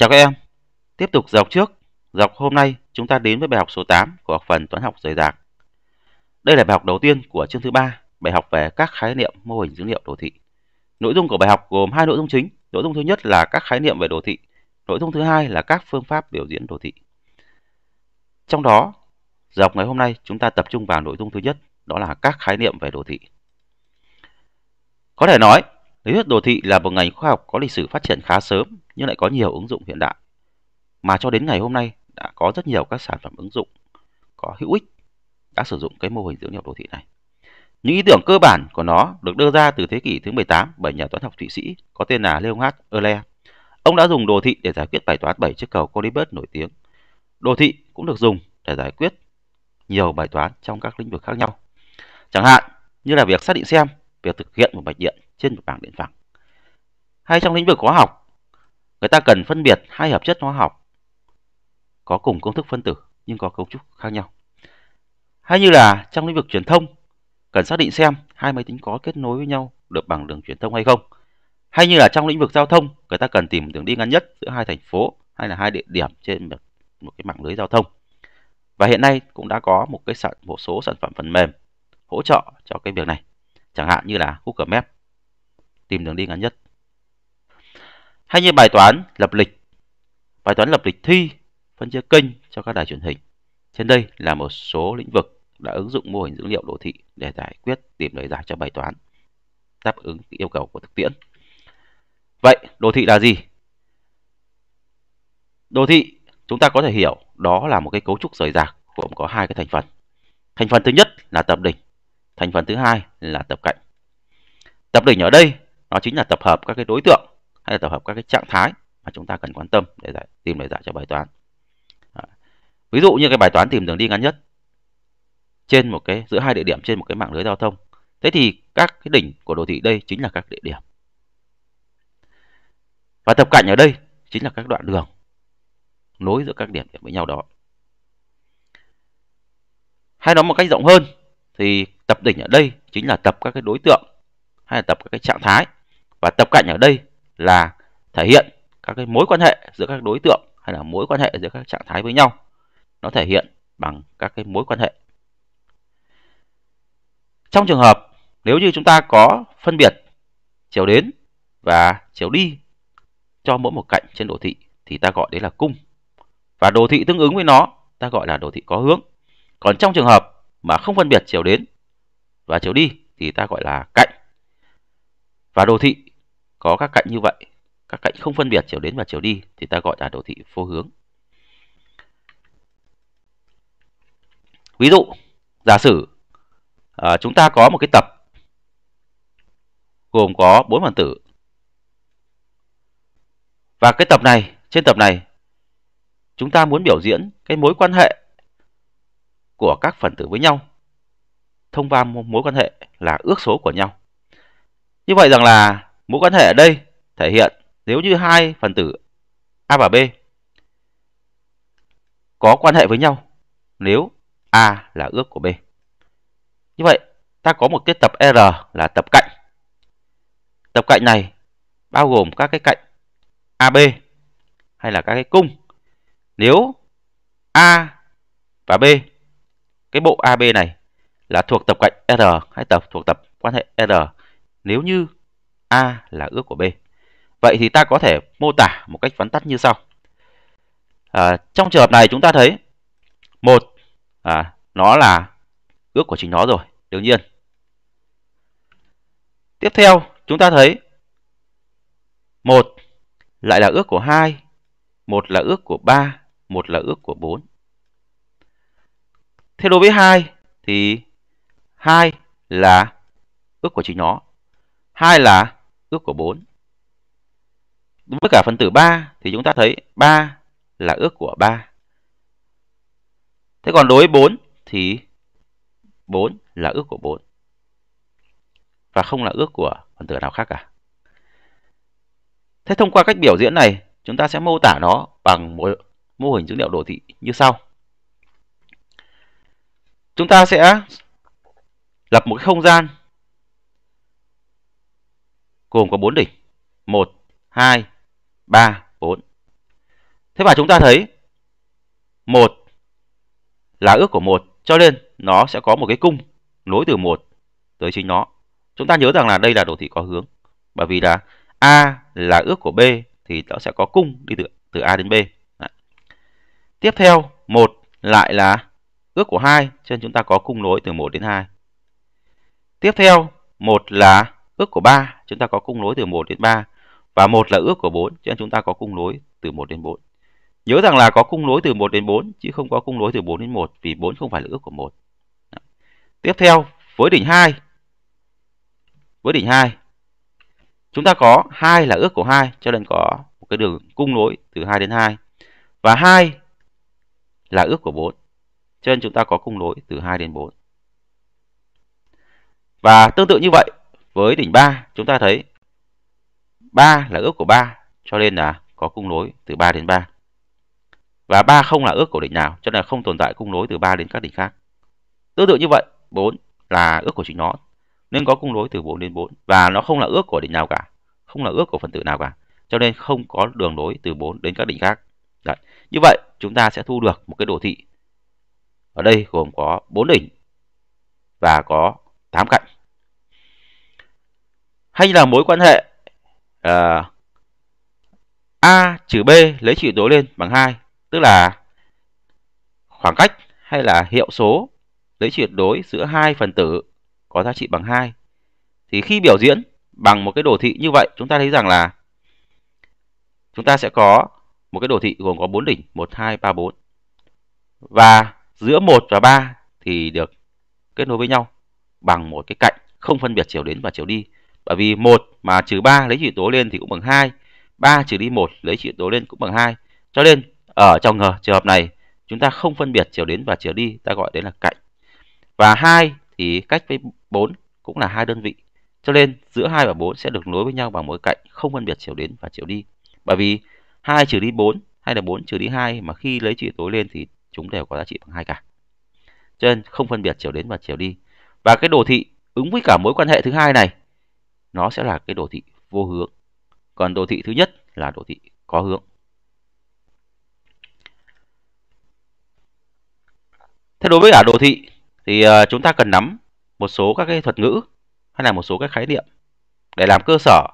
Chào các em, tiếp tục dọc trước, dọc hôm nay chúng ta đến với bài học số 8 của học phần toán học rời rạc. Đây là bài học đầu tiên của chương thứ 3, bài học về các khái niệm mô hình dữ liệu đồ thị. Nội dung của bài học gồm hai nội dung chính, nội dung thứ nhất là các khái niệm về đồ thị, nội dung thứ hai là các phương pháp biểu diễn đồ thị. Trong đó, dọc ngày hôm nay chúng ta tập trung vào nội dung thứ nhất, đó là các khái niệm về đồ thị. Có thể nói, lý thuyết đồ thị là một ngành khoa học có lịch sử phát triển khá sớm nhưng lại có nhiều ứng dụng hiện đại. Mà cho đến ngày hôm nay đã có rất nhiều các sản phẩm ứng dụng có hữu ích đã sử dụng cái mô hình dữ liệu đồ thị này. Những ý tưởng cơ bản của nó được đưa ra từ thế kỷ thứ 18 bởi nhà toán học Thụy Sĩ có tên là Leonhard Euler. Ông đã dùng đồ thị để giải quyết bài toán 7 chiếc cầu Colibus nổi tiếng. Đồ thị cũng được dùng để giải quyết nhiều bài toán trong các lĩnh vực khác nhau. Chẳng hạn như là việc xác định xem việc thực hiện một mạch điện trên một bảng điện phẳng. Hay trong lĩnh vực hóa học, người ta cần phân biệt hai hợp chất hóa học có cùng công thức phân tử nhưng có cấu trúc khác nhau. Hay như là trong lĩnh vực truyền thông, cần xác định xem hai máy tính có kết nối với nhau được bằng đường truyền thông hay không. Hay như là trong lĩnh vực giao thông, người ta cần tìm đường đi ngắn nhất giữa hai thành phố hay là hai địa điểm trên một, một cái mạng lưới giao thông. Và hiện nay cũng đã có một cái sản, một số sản phẩm phần mềm hỗ trợ cho cái việc này, chẳng hạn như là Google Maps tìm đường đi ngắn nhất. Hay như bài toán lập lịch, bài toán lập lịch thi, phân chia kênh cho các đài truyền hình. Trên đây là một số lĩnh vực đã ứng dụng mô hình dữ liệu đồ thị để giải quyết tìm lời giải cho bài toán, đáp ứng yêu cầu của thực tiễn. Vậy, đồ thị là gì? Đồ thị chúng ta có thể hiểu đó là một cái cấu trúc rời rạc gồm có hai cái thành phần. Thành phần thứ nhất là tập đỉnh, thành phần thứ hai là tập cạnh. Tập đỉnh ở đây nó chính là tập hợp các cái đối tượng hay là tập hợp các cái trạng thái mà chúng ta cần quan tâm để giải, tìm lời giải cho bài toán đó. ví dụ như cái bài toán tìm đường đi ngắn nhất trên một cái giữa hai địa điểm trên một cái mạng lưới giao thông thế thì các cái đỉnh của đồ thị đây chính là các địa điểm và tập cạnh ở đây chính là các đoạn đường nối giữa các điểm điểm với nhau đó hay nói một cách rộng hơn thì tập đỉnh ở đây chính là tập các cái đối tượng hay là tập các cái trạng thái và tập cạnh ở đây là thể hiện các cái mối quan hệ giữa các đối tượng hay là mối quan hệ giữa các trạng thái với nhau nó thể hiện bằng các cái mối quan hệ trong trường hợp nếu như chúng ta có phân biệt chiều đến và chiều đi cho mỗi một cạnh trên đồ thị thì ta gọi đấy là cung và đồ thị tương ứng với nó ta gọi là đồ thị có hướng còn trong trường hợp mà không phân biệt chiều đến và chiều đi thì ta gọi là cạnh và đồ thị có các cạnh như vậy, các cạnh không phân biệt chiều đến và chiều đi thì ta gọi là đồ thị vô hướng. Ví dụ, giả sử à, chúng ta có một cái tập gồm có 4 phần tử. Và cái tập này, trên tập này chúng ta muốn biểu diễn cái mối quan hệ của các phần tử với nhau thông qua mối quan hệ là ước số của nhau. Như vậy rằng là Mối quan hệ ở đây thể hiện nếu như hai phần tử A và B có quan hệ với nhau nếu A là ước của B. Như vậy, ta có một cái tập R là tập cạnh. Tập cạnh này bao gồm các cái cạnh AB hay là các cái cung. Nếu A và B, cái bộ AB này là thuộc tập cạnh R hay tập thuộc tập quan hệ R. Nếu như A là ước của B. Vậy thì ta có thể mô tả một cách vắn tắt như sau. À, trong trường hợp này chúng ta thấy một à, nó là ước của chính nó rồi, đương nhiên. Tiếp theo chúng ta thấy một lại là ước của hai, một là ước của ba, một là ước của bốn. Thế đối với hai thì hai là ước của chính nó, hai là ước của 4. Đối với cả phần tử 3 thì chúng ta thấy 3 là ước của 3. Thế còn đối với 4 thì 4 là ước của 4. Và không là ước của phần tử nào khác cả. Thế thông qua cách biểu diễn này, chúng ta sẽ mô tả nó bằng một mô hình dữ liệu đồ thị như sau. Chúng ta sẽ lập một không gian gồm có 4 đỉnh. 1, 2, 3, 4. Thế và chúng ta thấy 1 là ước của 1 cho nên nó sẽ có một cái cung nối từ 1 tới chính nó. Chúng ta nhớ rằng là đây là đồ thị có hướng bởi vì là A là ước của B thì nó sẽ có cung đi từ từ A đến B. Đấy. Tiếp theo 1 lại là ước của 2 cho nên chúng ta có cung nối từ 1 đến 2. Tiếp theo 1 là ước của 3 chúng ta có cung lối từ 1 đến 3 và một là ước của 4 cho nên chúng ta có cung lối từ 1 đến 4. Nhớ rằng là có cung lối từ 1 đến 4 chứ không có cung lối từ 4 đến 1 vì 4 không phải là ước của 1. Đó. Tiếp theo với đỉnh 2. Với đỉnh 2 chúng ta có 2 là ước của 2 cho nên có một cái đường cung lối từ 2 đến 2 và 2 là ước của 4 cho nên chúng ta có cung lối từ 2 đến 4. Và tương tự như vậy với đỉnh 3, chúng ta thấy 3 là ước của 3, cho nên là có cung nối từ 3 đến 3. Và 3 không là ước của đỉnh nào, cho nên là không tồn tại cung nối từ 3 đến các đỉnh khác. Tương tự như vậy, 4 là ước của chính nó, nên có cung nối từ 4 đến 4 và nó không là ước của đỉnh nào cả, không là ước của phần tử nào cả, cho nên không có đường nối từ 4 đến các đỉnh khác. Đấy. Như vậy, chúng ta sẽ thu được một cái đồ thị ở đây gồm có 4 đỉnh và có 8 cạnh hay là mối quan hệ uh, A trừ B lấy chữ tố lên bằng 2, tức là khoảng cách hay là hiệu số lấy tuyệt đối giữa hai phần tử có giá trị bằng 2. Thì khi biểu diễn bằng một cái đồ thị như vậy, chúng ta thấy rằng là chúng ta sẽ có một cái đồ thị gồm có 4 đỉnh 1 2 3 4. Và giữa 1 và 3 thì được kết nối với nhau bằng một cái cạnh không phân biệt chiều đến và chiều đi. Bởi vì 1 mà trừ 3 lấy chỉ tố lên thì cũng bằng 2. 3 trừ đi 1 lấy chỉ tố lên cũng bằng 2. Cho nên ở trong ngờ trường hợp này chúng ta không phân biệt chiều đến và chiều đi, ta gọi đấy là cạnh. Và 2 thì cách với 4 cũng là hai đơn vị. Cho nên giữa 2 và 4 sẽ được nối với nhau bằng một cạnh không phân biệt chiều đến và chiều đi. Bởi vì 2 trừ đi 4 hay là 4 trừ đi 2 mà khi lấy trị tối lên thì chúng đều có giá trị bằng hai cả. Cho nên không phân biệt chiều đến và chiều đi. Và cái đồ thị ứng với cả mối quan hệ thứ hai này nó sẽ là cái đồ thị vô hướng. Còn đồ thị thứ nhất là đồ thị có hướng. Thế đối với cả đồ thị thì ờ, chúng ta cần nắm một số các cái thuật ngữ hay là một số các khái niệm để làm cơ sở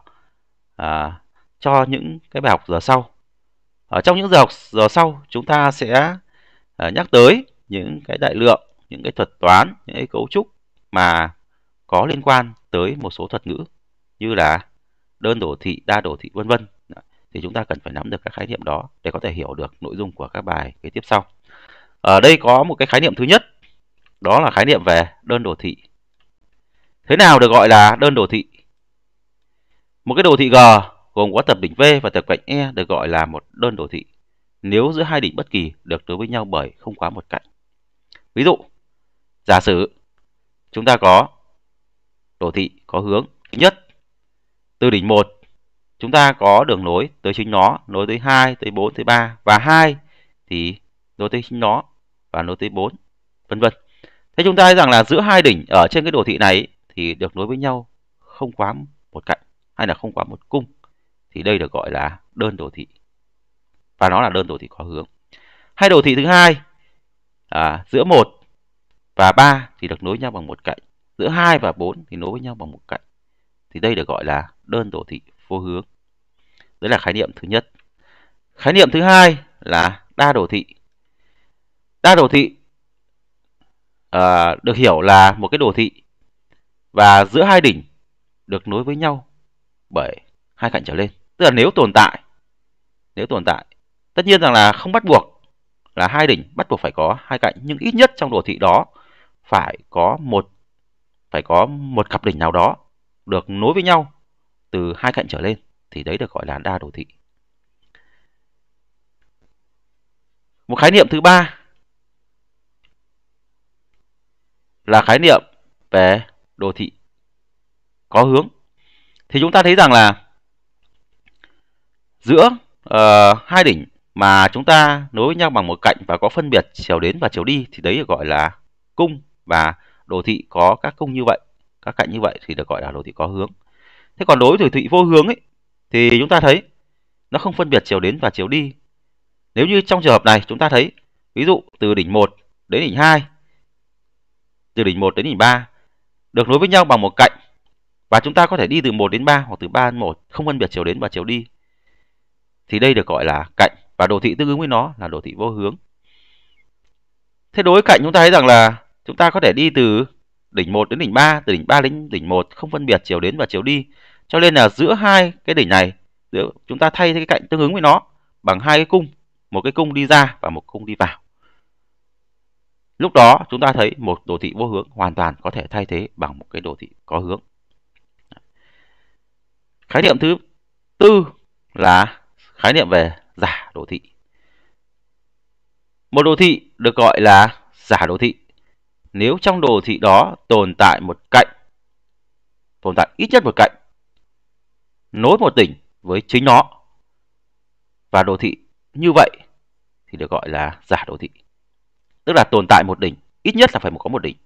à, cho những cái bài học giờ sau. Ở trong những giờ học giờ sau chúng ta sẽ à, nhắc tới những cái đại lượng, những cái thuật toán, những cái cấu trúc mà có liên quan tới một số thuật ngữ như là đơn đồ thị, đa đồ thị vân vân thì chúng ta cần phải nắm được các khái niệm đó để có thể hiểu được nội dung của các bài kế tiếp sau. Ở đây có một cái khái niệm thứ nhất, đó là khái niệm về đơn đồ thị. Thế nào được gọi là đơn đồ thị? Một cái đồ thị G gồm có tập đỉnh V và tập cạnh E được gọi là một đơn đồ thị nếu giữa hai đỉnh bất kỳ được nối với nhau bởi không quá một cạnh. Ví dụ, giả sử chúng ta có đồ thị có hướng thứ nhất từ đỉnh 1 chúng ta có đường nối tới chính nó, nối tới 2, tới 4, tới 3 và 2 thì nối tới chính nó và nối tới 4, vân vân. Thế chúng ta thấy rằng là giữa hai đỉnh ở trên cái đồ thị này thì được nối với nhau không quá một cạnh hay là không quá một cung thì đây được gọi là đơn đồ thị và nó là đơn đồ thị có hướng. Hai đồ thị thứ hai à, giữa 1 và 3 thì được nối nhau bằng một cạnh, giữa 2 và 4 thì nối với nhau bằng một cạnh. Thì đây được gọi là đơn đồ thị vô hướng. Đấy là khái niệm thứ nhất. Khái niệm thứ hai là đa đồ thị. Đa đồ thị à, được hiểu là một cái đồ thị và giữa hai đỉnh được nối với nhau bởi hai cạnh trở lên. Tức là nếu tồn tại, nếu tồn tại, tất nhiên rằng là không bắt buộc là hai đỉnh bắt buộc phải có hai cạnh nhưng ít nhất trong đồ thị đó phải có một phải có một cặp đỉnh nào đó được nối với nhau từ hai cạnh trở lên thì đấy được gọi là đa đồ thị. Một khái niệm thứ ba là khái niệm về đồ thị có hướng. Thì chúng ta thấy rằng là giữa uh, hai đỉnh mà chúng ta nối nhau bằng một cạnh và có phân biệt chiều đến và chiều đi thì đấy được gọi là cung và đồ thị có các cung như vậy, các cạnh như vậy thì được gọi là đồ thị có hướng. Thế còn đối với thủy thụy vô hướng ấy thì chúng ta thấy nó không phân biệt chiều đến và chiều đi. Nếu như trong trường hợp này chúng ta thấy ví dụ từ đỉnh 1 đến đỉnh 2 từ đỉnh 1 đến đỉnh 3 được nối với nhau bằng một cạnh và chúng ta có thể đi từ 1 đến 3 hoặc từ 3 đến 1 không phân biệt chiều đến và chiều đi. Thì đây được gọi là cạnh và đồ thị tương ứng với nó là đồ thị vô hướng. Thế đối với cạnh chúng ta thấy rằng là chúng ta có thể đi từ đỉnh 1 đến đỉnh 3, từ đỉnh 3 đến đỉnh 1 không phân biệt chiều đến và chiều đi. Cho nên là giữa hai cái đỉnh này, giữa chúng ta thay cái cạnh tương ứng với nó bằng hai cái cung, một cái cung đi ra và một cung đi vào. Lúc đó chúng ta thấy một đồ thị vô hướng hoàn toàn có thể thay thế bằng một cái đồ thị có hướng. Khái niệm thứ tư là khái niệm về giả đồ thị. Một đồ thị được gọi là giả đồ thị nếu trong đồ thị đó tồn tại một cạnh tồn tại ít nhất một cạnh nối một tỉnh với chính nó và đồ thị như vậy thì được gọi là giả đồ thị tức là tồn tại một đỉnh ít nhất là phải có một đỉnh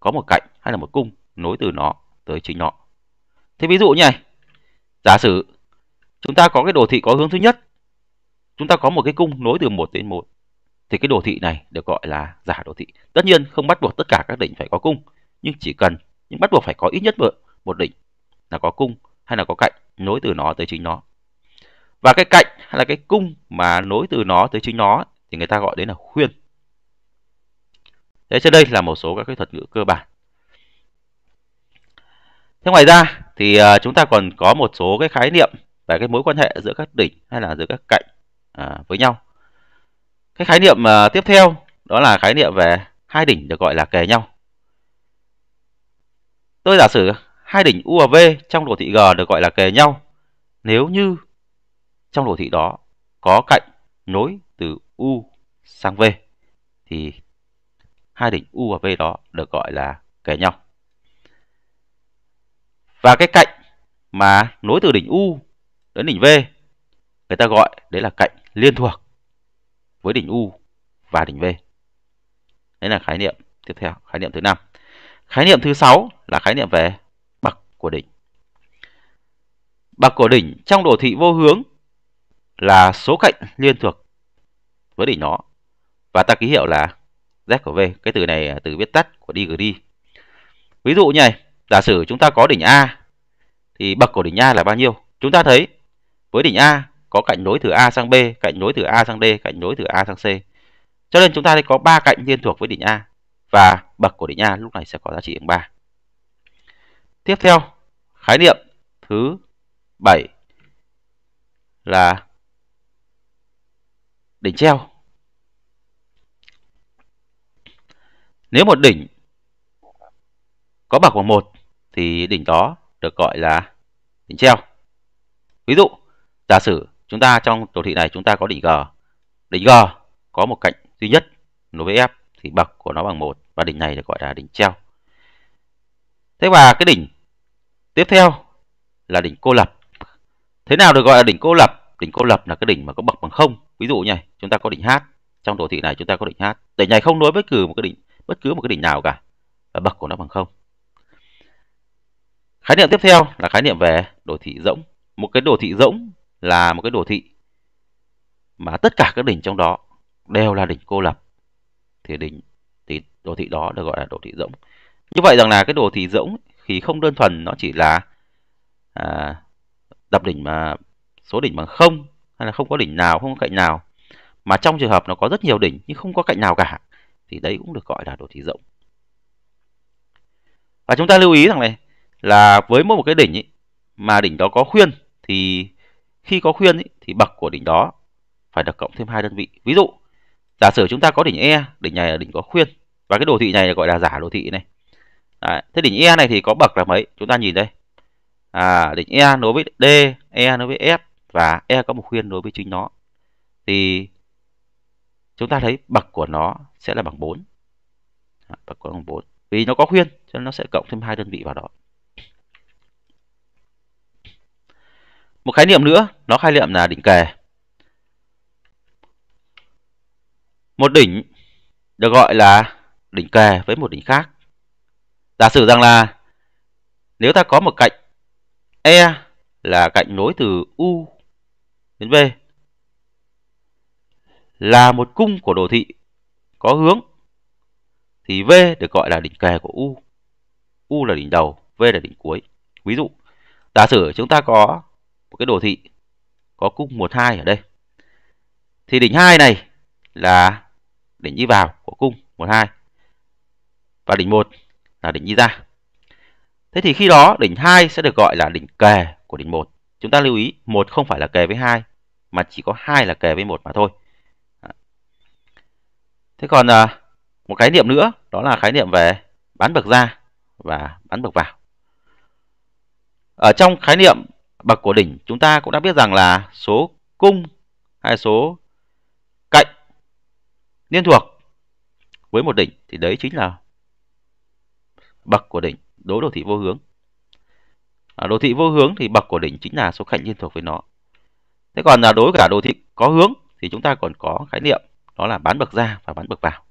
có một cạnh hay là một cung nối từ nó tới chính nó thế ví dụ như này giả sử chúng ta có cái đồ thị có hướng thứ nhất chúng ta có một cái cung nối từ một đến một, thì cái đồ thị này được gọi là giả đồ thị tất nhiên không bắt buộc tất cả các đỉnh phải có cung nhưng chỉ cần nhưng bắt buộc phải có ít nhất một, một đỉnh là có cung hay là có cạnh nối từ nó tới chính nó. Và cái cạnh hay là cái cung mà nối từ nó tới chính nó thì người ta gọi đấy là khuyên. Thế trên đây là một số các cái thuật ngữ cơ bản. Thế ngoài ra thì à, chúng ta còn có một số cái khái niệm về cái mối quan hệ giữa các đỉnh hay là giữa các cạnh à, với nhau. Cái khái niệm à, tiếp theo đó là khái niệm về hai đỉnh được gọi là kề nhau. Tôi giả sử hai đỉnh U và V trong đồ thị G được gọi là kề nhau nếu như trong đồ thị đó có cạnh nối từ U sang V thì hai đỉnh U và V đó được gọi là kề nhau. Và cái cạnh mà nối từ đỉnh U đến đỉnh V người ta gọi đấy là cạnh liên thuộc với đỉnh U và đỉnh V. Đấy là khái niệm tiếp theo, khái niệm thứ năm. Khái niệm thứ sáu là khái niệm về của đỉnh. Bậc của đỉnh trong đồ thị vô hướng là số cạnh liên thuộc với đỉnh nó và ta ký hiệu là z của v. Cái từ này à, từ viết tắt của degree. Ví dụ như này, giả sử chúng ta có đỉnh A thì bậc của đỉnh A là bao nhiêu? Chúng ta thấy với đỉnh A có cạnh nối từ A sang B, cạnh nối từ A sang D, cạnh nối từ A sang C. Cho nên chúng ta thấy có ba cạnh liên thuộc với đỉnh A và bậc của đỉnh A lúc này sẽ có giá trị bằng 3. Tiếp theo, khái niệm thứ bảy là đỉnh treo. Nếu một đỉnh có bậc bằng 1 thì đỉnh đó được gọi là đỉnh treo. Ví dụ, giả sử chúng ta trong đồ thị này chúng ta có đỉnh G. Đỉnh G có một cạnh duy nhất nối với F thì bậc của nó bằng 1 và đỉnh này được gọi là đỉnh treo. Thế và cái đỉnh Tiếp theo là đỉnh cô lập. Thế nào được gọi là đỉnh cô lập? Đỉnh cô lập là cái đỉnh mà có bậc bằng không. Ví dụ nhỉ, chúng ta có đỉnh H. Trong đồ thị này chúng ta có đỉnh H. Đỉnh này không nối với cử một cái đỉnh bất cứ một cái đỉnh nào cả. Và bậc của nó bằng không. Khái niệm tiếp theo là khái niệm về đồ thị rỗng. Một cái đồ thị rỗng là một cái đồ thị mà tất cả các đỉnh trong đó đều là đỉnh cô lập. Thì đỉnh thì đồ thị đó được gọi là đồ thị rỗng. Như vậy rằng là cái đồ thị rỗng khi không đơn thuần nó chỉ là à, đập đỉnh mà số đỉnh bằng không hay là không có đỉnh nào không có cạnh nào mà trong trường hợp nó có rất nhiều đỉnh nhưng không có cạnh nào cả thì đấy cũng được gọi là đồ thị rộng và chúng ta lưu ý rằng này là với mỗi một cái đỉnh ý, mà đỉnh đó có khuyên thì khi có khuyên ý, thì bậc của đỉnh đó phải được cộng thêm hai đơn vị ví dụ giả sử chúng ta có đỉnh e đỉnh này là đỉnh có khuyên và cái đồ thị này gọi là giả đồ thị này Đấy. Thế đỉnh E này thì có bậc là mấy? Chúng ta nhìn đây. À, đỉnh E nối với D, E nối với F và E có một khuyên nối với chính nó. Thì chúng ta thấy bậc của nó sẽ là bằng 4. À, bậc của nó bằng 4. Vì nó có khuyên cho nên nó sẽ cộng thêm hai đơn vị vào đó. Một khái niệm nữa, nó khái niệm là đỉnh kề. Một đỉnh được gọi là đỉnh kề với một đỉnh khác Giả sử rằng là nếu ta có một cạnh E là cạnh nối từ U đến V là một cung của đồ thị có hướng thì V được gọi là đỉnh kè của U. U là đỉnh đầu, V là đỉnh cuối. Ví dụ, giả sử chúng ta có một cái đồ thị có cung 1 2 ở đây. Thì đỉnh 2 này là đỉnh đi vào của cung 1 2 và đỉnh 1 là đỉnh đi ra. Thế thì khi đó đỉnh 2 sẽ được gọi là đỉnh kề của đỉnh 1. Chúng ta lưu ý một không phải là kề với 2 mà chỉ có hai là kề với một mà thôi. Thế còn à, một khái niệm nữa đó là khái niệm về bán bậc ra và bán bậc vào. Ở trong khái niệm bậc của đỉnh chúng ta cũng đã biết rằng là số cung hay số cạnh liên thuộc với một đỉnh thì đấy chính là bậc của đỉnh đối đồ thị vô hướng. À, đồ thị vô hướng thì bậc của đỉnh chính là số cạnh liên thuộc với nó. Thế còn là đối với cả đồ thị có hướng thì chúng ta còn có khái niệm đó là bán bậc ra và bán bậc vào.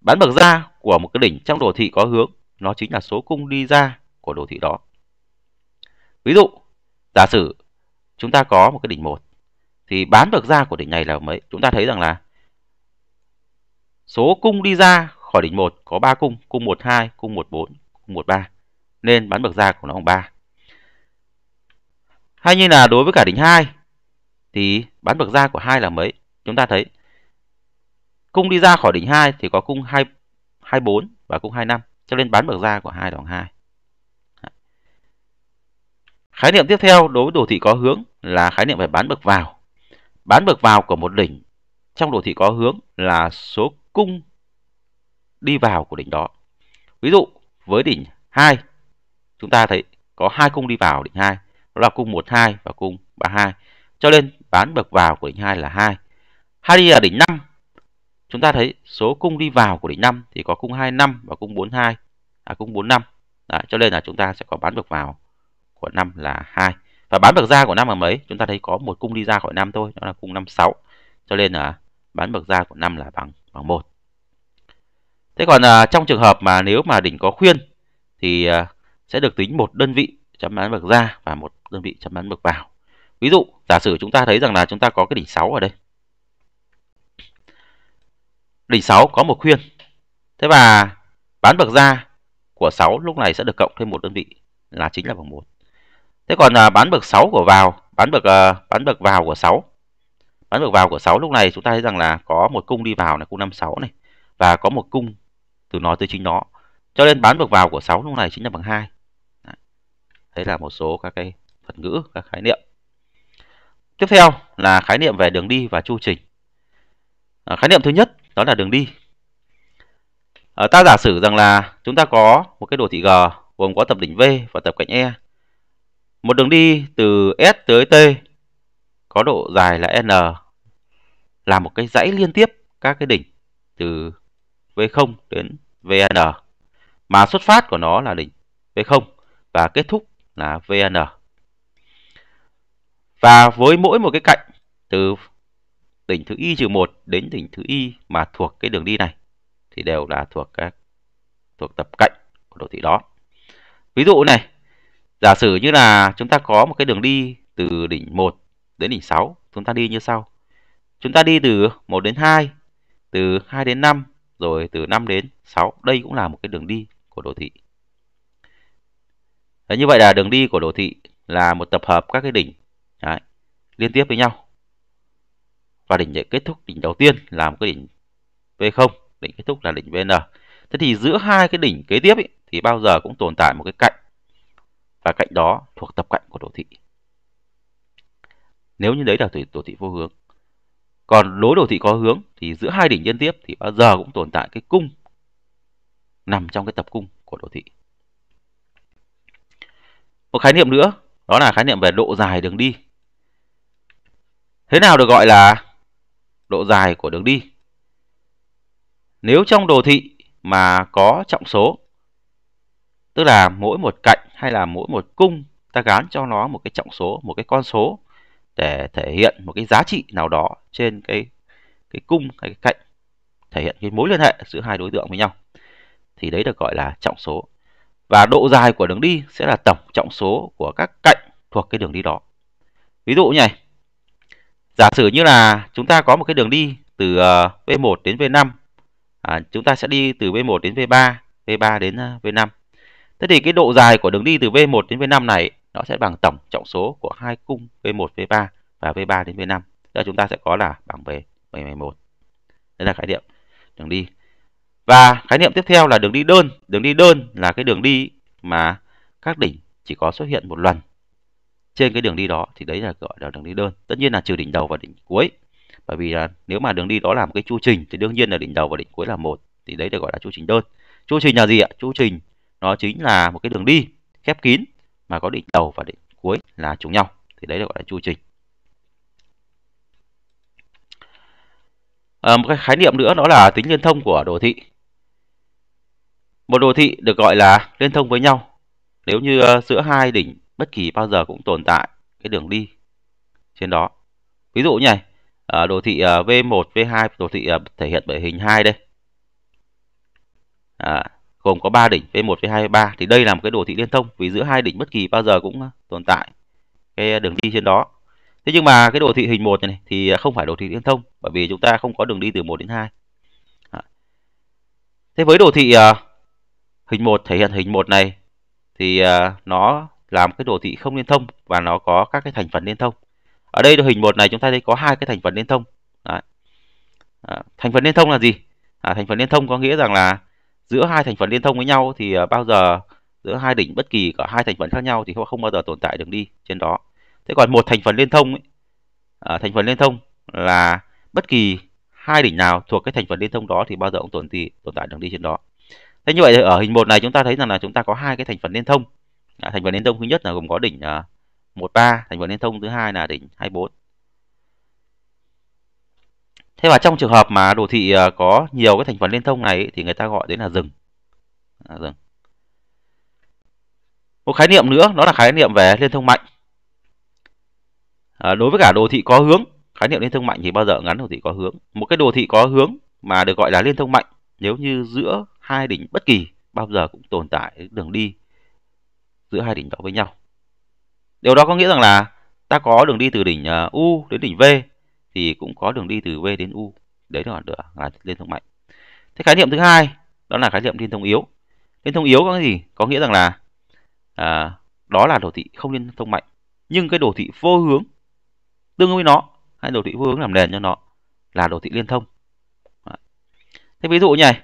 Bán bậc ra của một cái đỉnh trong đồ thị có hướng nó chính là số cung đi ra của đồ thị đó. Ví dụ, giả sử chúng ta có một cái đỉnh 1 thì bán bậc ra của đỉnh này là mấy? Chúng ta thấy rằng là số cung đi ra khỏi đỉnh 1 có 3 cung, cung 12, cung 14, cung 13 nên bán bậc ra của nó bằng 3. Hay như là đối với cả đỉnh 2 thì bán bậc ra của 2 là mấy? Chúng ta thấy cung đi ra khỏi đỉnh 2 thì có cung 2 24 và cung 25 cho nên bán bậc ra của 2 là bằng 2. Khái niệm tiếp theo đối với đồ thị có hướng là khái niệm về bán bậc vào. Bán bậc vào của một đỉnh trong đồ thị có hướng là số cung đi vào của đỉnh đó. Ví dụ với đỉnh 2, chúng ta thấy có hai cung đi vào đỉnh 2, đó là cung 12 và cung 32. Cho nên bán bậc vào của đỉnh 2 là 2. Hai đi ở đỉnh 5, chúng ta thấy số cung đi vào của đỉnh 5 thì có cung 25 và cung 42, à cung 45. Đấy, cho nên là chúng ta sẽ có bán bậc vào của 5 là 2. Và bán bậc ra của 5 là mấy? Chúng ta thấy có một cung đi ra khỏi 5 thôi, đó là cung 56. Cho nên là bán bậc ra của 5 là bằng bằng 1. Thế còn à, trong trường hợp mà nếu mà đỉnh có khuyên thì à, sẽ được tính một đơn vị chấm bán bậc ra và một đơn vị chấm bán bậc vào. Ví dụ, giả sử chúng ta thấy rằng là chúng ta có cái đỉnh 6 ở đây. Đỉnh 6 có một khuyên. Thế và bán bậc ra của 6 lúc này sẽ được cộng thêm một đơn vị là chính là bằng 1. Thế còn à, bán bậc 6 của vào, bán bậc à, bán bậc vào của 6. Bán bậc vào của 6 lúc này chúng ta thấy rằng là có một cung đi vào là cung 56 này và có một cung từ nó tới chính nó cho nên bán bậc vào của 6 lúc này chính là bằng 2 đấy là một số các cái thuật ngữ các khái niệm tiếp theo là khái niệm về đường đi và chu trình à, khái niệm thứ nhất đó là đường đi à, ta giả sử rằng là chúng ta có một cái đồ thị g gồm có tập đỉnh v và tập cạnh e một đường đi từ s tới t có độ dài là n là một cái dãy liên tiếp các cái đỉnh từ V0 đến VN mà xuất phát của nó là đỉnh V0 và kết thúc là VN. Và với mỗi một cái cạnh từ đỉnh thứ y trừ 1 đến đỉnh thứ y mà thuộc cái đường đi này thì đều là thuộc các thuộc tập cạnh của đồ thị đó. Ví dụ này, giả sử như là chúng ta có một cái đường đi từ đỉnh 1 đến đỉnh 6, chúng ta đi như sau. Chúng ta đi từ 1 đến 2, từ 2 đến 5, rồi từ 5 đến 6. Đây cũng là một cái đường đi của đồ thị. Đấy, như vậy là đường đi của đồ thị là một tập hợp các cái đỉnh đấy, liên tiếp với nhau. Và đỉnh để kết thúc đỉnh đầu tiên là một cái đỉnh V0, đỉnh kết thúc là đỉnh VN. Thế thì giữa hai cái đỉnh kế tiếp ý, thì bao giờ cũng tồn tại một cái cạnh và cạnh đó thuộc tập cạnh của đồ thị. Nếu như đấy là đồ thị vô hướng còn lối đồ thị có hướng thì giữa hai đỉnh liên tiếp thì bao giờ cũng tồn tại cái cung nằm trong cái tập cung của đồ thị. Một khái niệm nữa, đó là khái niệm về độ dài đường đi. Thế nào được gọi là độ dài của đường đi? Nếu trong đồ thị mà có trọng số, tức là mỗi một cạnh hay là mỗi một cung ta gán cho nó một cái trọng số, một cái con số để thể hiện một cái giá trị nào đó trên cái cái cung cái cạnh thể hiện cái mối liên hệ giữa hai đối tượng với nhau thì đấy được gọi là trọng số và độ dài của đường đi sẽ là tổng trọng số của các cạnh thuộc cái đường đi đó ví dụ như này giả sử như là chúng ta có một cái đường đi từ ờ, V1 đến V5 à, chúng ta sẽ đi từ V1 đến V3 V3 đến ờ, V5 thế thì cái độ dài của đường đi từ V1 đến V5 này nó sẽ bằng tổng trọng số của hai cung V1 V3 và V3 đến V5 giờ chúng ta sẽ có là bảng về 711 đấy là khái niệm đường đi và khái niệm tiếp theo là đường đi đơn đường đi đơn là cái đường đi mà các đỉnh chỉ có xuất hiện một lần trên cái đường đi đó thì đấy là gọi là đường đi đơn tất nhiên là trừ đỉnh đầu và đỉnh cuối bởi vì là nếu mà đường đi đó là một cái chu trình thì đương nhiên là đỉnh đầu và đỉnh cuối là một thì đấy được gọi là chu trình đơn chu trình là gì ạ chu trình nó chính là một cái đường đi khép kín mà có đỉnh đầu và đỉnh cuối là trùng nhau thì đấy được gọi là chu trình Ờ, một cái khái niệm nữa đó là tính liên thông của đồ thị một đồ thị được gọi là liên thông với nhau nếu như ờ, giữa hai đỉnh bất kỳ bao giờ cũng tồn tại cái đường đi trên đó ví dụ như này ờ, đồ thị V1 V2 đồ thị thể hiện bởi hình 2 đây à, gồm có 3 đỉnh V1 V2 V3 thì đây là một cái đồ thị liên thông vì giữa hai đỉnh bất kỳ bao giờ cũng tồn tại cái đường đi trên đó Thế nhưng mà cái đồ thị hình 1 này, này thì à, không phải đồ thị liên thông bởi vì chúng ta không có đường đi từ 1 đến 2. Thế với đồ thị uh, hình 1 thể hiện hình 1 này thì uh, nó là một cái đồ thị không liên thông và nó có các cái thành phần liên thông. Ở đây hình 1 này chúng ta thấy có hai cái thành phần liên thông. Đấy. À, thành phần liên thông là gì? À, thành phần liên thông có nghĩa rằng là giữa hai thành phần liên thông với nhau thì bao giờ giữa hai đỉnh bất kỳ cả hai thành phần khác nhau thì không bao giờ tồn tại đường đi trên đó thế còn một thành phần liên thông ấy, à, thành phần liên thông là bất kỳ hai đỉnh nào thuộc cái thành phần liên thông đó thì bao giờ cũng tồn tại tồn tại đường đi trên đó thế như vậy ở hình một này chúng ta thấy rằng là chúng ta có hai cái thành phần liên thông à, thành phần liên thông thứ nhất là gồm có đỉnh à, 13 thành phần liên thông thứ hai là đỉnh 24 thế và trong trường hợp mà đồ thị à, có nhiều cái thành phần liên thông này thì người ta gọi đến là rừng à, rừng một khái niệm nữa đó là khái niệm về liên thông mạnh à, đối với cả đồ thị có hướng khái niệm liên thông mạnh thì bao giờ ngắn đồ thị có hướng một cái đồ thị có hướng mà được gọi là liên thông mạnh nếu như giữa hai đỉnh bất kỳ bao giờ cũng tồn tại đường đi giữa hai đỉnh đó với nhau điều đó có nghĩa rằng là ta có đường đi từ đỉnh ờ, u đến đỉnh v thì cũng có đường đi từ v đến u đấy là được là liên thông mạnh thế khái niệm thứ hai đó là khái niệm liên thông yếu liên thông yếu có gì có nghĩa rằng là à, đó là đồ thị không liên thông mạnh nhưng cái đồ thị vô hướng tương ứng với nó hay đồ thị vô hướng làm nền cho nó là đồ thị liên thông thế ví dụ như này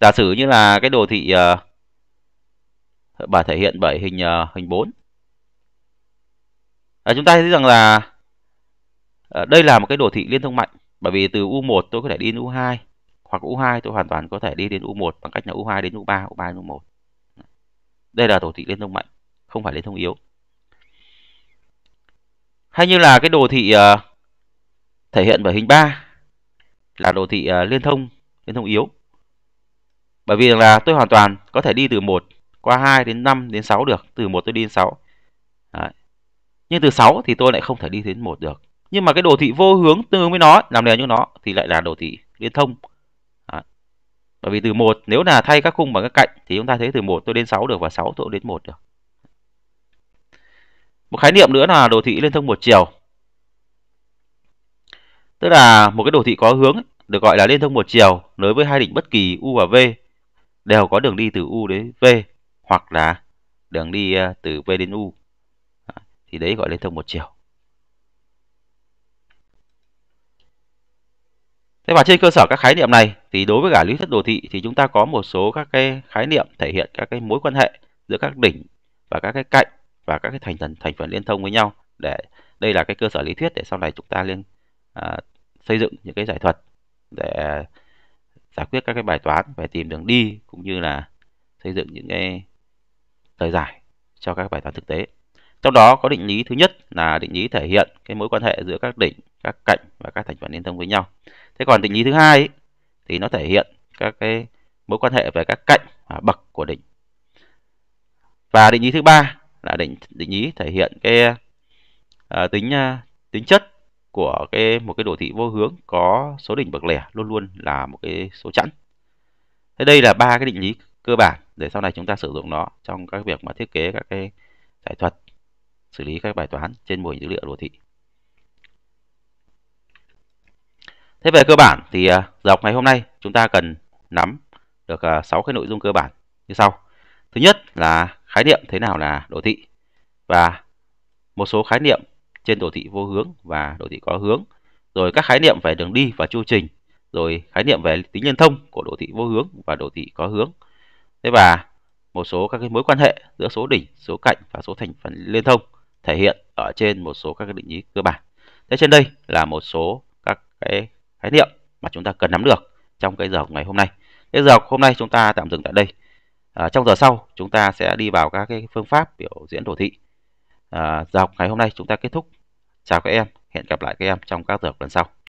giả sử như là cái đồ thị uh, bà thể hiện bởi hình uh, hình 4 à, ờ, chúng ta thấy rằng là uh, đây là một cái đồ thị liên thông mạnh bởi vì từ U1 tôi có thể đi đến U2 hoặc U2 tôi hoàn toàn có thể đi đến U1 bằng cách là U2 đến U3, U3 đến U1. Đây là đồ thị liên thông mạnh, không phải liên thông yếu hay như là cái đồ thị uh, thể hiện bởi hình 3 là đồ thị uh, liên thông liên thông yếu bởi vì là tôi hoàn toàn có thể đi từ 1 qua 2 đến 5 đến 6 được từ 1 tôi đi đến 6 Đấy. nhưng từ 6 thì tôi lại không thể đi đến 1 được nhưng mà cái đồ thị vô hướng tương ứng với nó làm nền như nó thì lại là đồ thị liên thông Đấy. bởi vì từ 1 nếu là thay các khung bằng các cạnh thì chúng ta thấy từ 1 tôi đến 6 được và 6 tôi đến 1 được một khái niệm nữa là đồ thị liên thông một chiều tức là một cái đồ thị có hướng được gọi là liên thông một chiều nối với hai đỉnh bất kỳ u và v đều có đường đi từ u đến v hoặc là đường đi ờ, từ v đến u thì đấy gọi liên thông một chiều Thế và trên cơ sở các khái niệm này thì đối với cả lý thuyết đồ thị thì chúng ta có một số các cái khái niệm thể hiện các cái mối quan hệ giữa các đỉnh và các cái cạnh và các cái thành phần thành phần liên thông với nhau để đây là cái cơ sở lý thuyết để sau này chúng ta liên à, xây dựng những cái giải thuật để giải quyết các cái bài toán về tìm đường đi cũng như là xây dựng những cái lời giải cho các bài toán thực tế. Trong đó có định lý thứ nhất là định lý thể hiện cái mối quan hệ giữa các đỉnh, các cạnh và các thành phần liên thông với nhau. Thế còn định lý thứ hai ấy, thì nó thể hiện các cái mối quan hệ về các cạnh và bậc của đỉnh. Và định lý thứ ba là định định ý thể hiện cái à, tính à, tính chất của cái một cái đồ thị vô hướng có số đỉnh bậc lẻ luôn luôn là một cái số chẵn. Thế đây là ba cái định lý cơ bản để sau này chúng ta sử dụng nó trong các việc mà thiết kế các cái giải thuật xử lý các bài toán trên mô hình dữ liệu đồ thị. Thế về cơ bản thì dọc à, ngày hôm nay chúng ta cần nắm được 6 à, cái nội dung cơ bản như sau. Thứ nhất là khái niệm thế nào là đồ thị và một số khái niệm trên đồ thị vô hướng và đồ thị có hướng, rồi các khái niệm về đường đi và chu trình, rồi khái niệm về tính liên thông của đồ thị vô hướng và đồ thị có hướng. Thế và một số các cái mối quan hệ giữa số đỉnh, số cạnh và số thành phần liên thông thể hiện ở trên một số các cái định lý cơ bản. Thế trên đây là một số các cái khái niệm mà chúng ta cần nắm được trong cái giờ học ngày hôm nay. Thế giờ học hôm nay chúng ta tạm dừng tại đây. À, trong giờ sau chúng ta sẽ đi vào các cái phương pháp biểu diễn đồ thị. À, giờ học ngày hôm nay chúng ta kết thúc. Chào các em, hẹn gặp lại các em trong các giờ học lần sau.